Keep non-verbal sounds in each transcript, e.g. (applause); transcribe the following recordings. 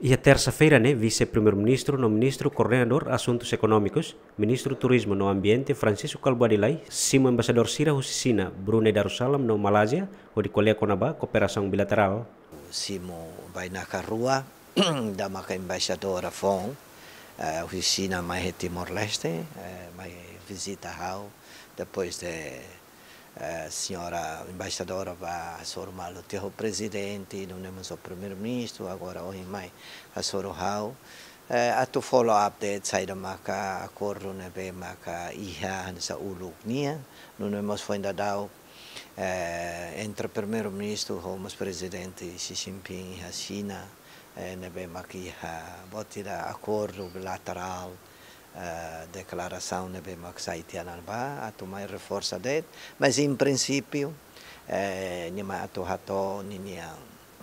ia terça-feira, né, vice-primeiro-ministro, no ministro coordenador assuntos econômicos, ministro turismo no ambiente Francisco Calvo Adilai, simo embaixador Sira Husina Brunei Darussalam no Malásia, o de Colia Conabá, cooperação bilateral. Simo vai na carrua (clears throat) da maca embaixadora Fon, uh, eh, Husina mais Timor-Leste, uh, eh, mais visita Hau, depois de eh, a senhora embaixadora vai a senhora Malo ter o presidente, não temos o primeiro-ministro, agora hoje mais a senhora Hau. A tu follow-up de saída maca acordo né bem maka iha nessa né, ulugnia, não temos foi ainda dado eh, entre primeiro-ministro, homos presidente Xi Jinping e a China, eh, né bem maka iha, botar acordo bilateral, Eh, declaração de bem Anambá, a tomar reforço dele, mas em princípio, eh, nem a Tuható, nem a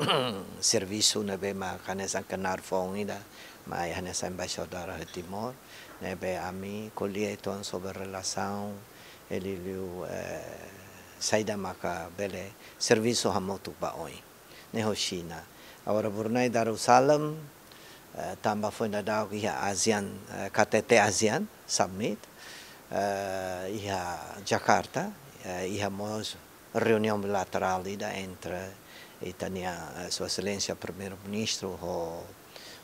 (clears throat) serviço na bem a Hanessa Canar Fonguida, mas a Hanessa Embaixador de Timor, nem a mim, colhe então sobre a relação, ele viu eh, sair da maca, bele, serviço a ha Motuba oi, nem a China. Agora, por não dar o salam, Eh, tambah fonda dau ia ASEAN eh, KTT ASEAN summit uh, eh, ia Jakarta uh, ia mos reunião bilateral ida entre itu. uh, sua excelência primeiro ministro o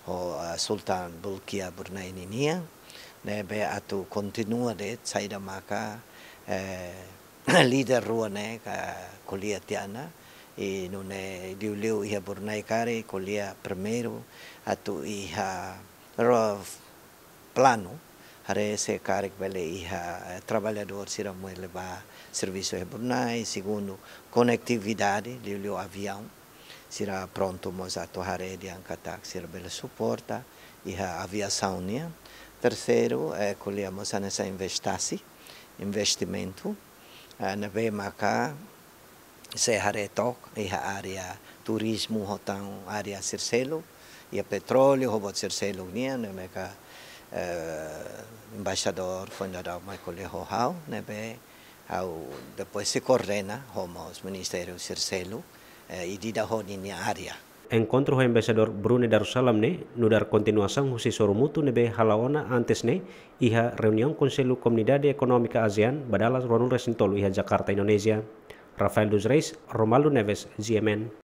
o sultan Bulkia Brunei Ninia né be atu continua de saida maka uh, líder (clears throat) rua né uh, Kolia Tiana e não é deu di leo ia bornai care colia primeiro a tu a plano a se care e a trabalhador sira muito levar serviço ia bornai segundo conectividade di o avião sira pronto mozato hare di ankatak sira bele suporta a aviação nia ¿eh? terceiro é eh, colia mozana nessa investasse investimento ah, na bem acá se tok, e ha area turismo hotang area sirselo ia a ya, petróleo robot sirselo nia ne me ka eh, embaixador fondado Michael Lehohau ne be au depois se correna homo os ministério sirselo eh, e dida ho ni nia area Encontro ho embaixador Brunei Darussalam ne nudar kontinuasan husi sorumutu nebe halaona antes ne iha reunion konselu komunidade ekonomika ASEAN badalas ronul resintolu iha Jakarta Indonesia. Rafael Dos Reis, Romaldo Neves, GMN.